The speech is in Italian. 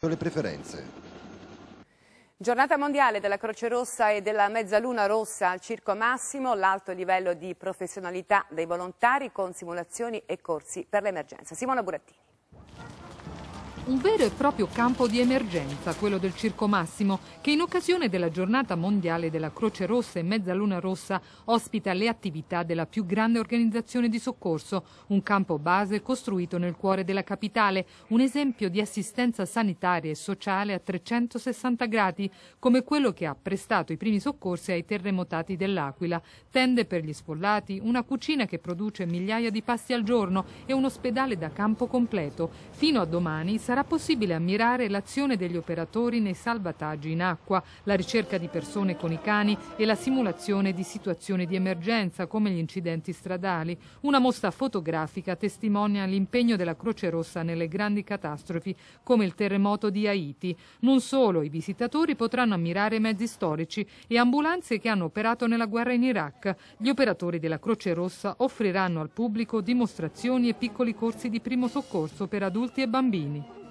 le preferenze. Giornata mondiale della Croce Rossa e della Mezzaluna Rossa al Circo Massimo, l'alto livello di professionalità dei volontari con simulazioni e corsi per l'emergenza. Simona Burattini. Un vero e proprio campo di emergenza, quello del Circo Massimo, che in occasione della giornata mondiale della Croce Rossa e Mezzaluna Rossa ospita le attività della più grande organizzazione di soccorso, un campo base costruito nel cuore della capitale, un esempio di assistenza sanitaria e sociale a 360 gradi, come quello che ha prestato i primi soccorsi ai terremotati dell'Aquila, tende per gli sfollati, una cucina che produce migliaia di pasti al giorno e un ospedale da campo completo. Fino a domani sarà sarà possibile ammirare l'azione degli operatori nei salvataggi in acqua, la ricerca di persone con i cani e la simulazione di situazioni di emergenza come gli incidenti stradali. Una mostra fotografica testimonia l'impegno della Croce Rossa nelle grandi catastrofi come il terremoto di Haiti. Non solo, i visitatori potranno ammirare mezzi storici e ambulanze che hanno operato nella guerra in Iraq. Gli operatori della Croce Rossa offriranno al pubblico dimostrazioni e piccoli corsi di primo soccorso per adulti e bambini.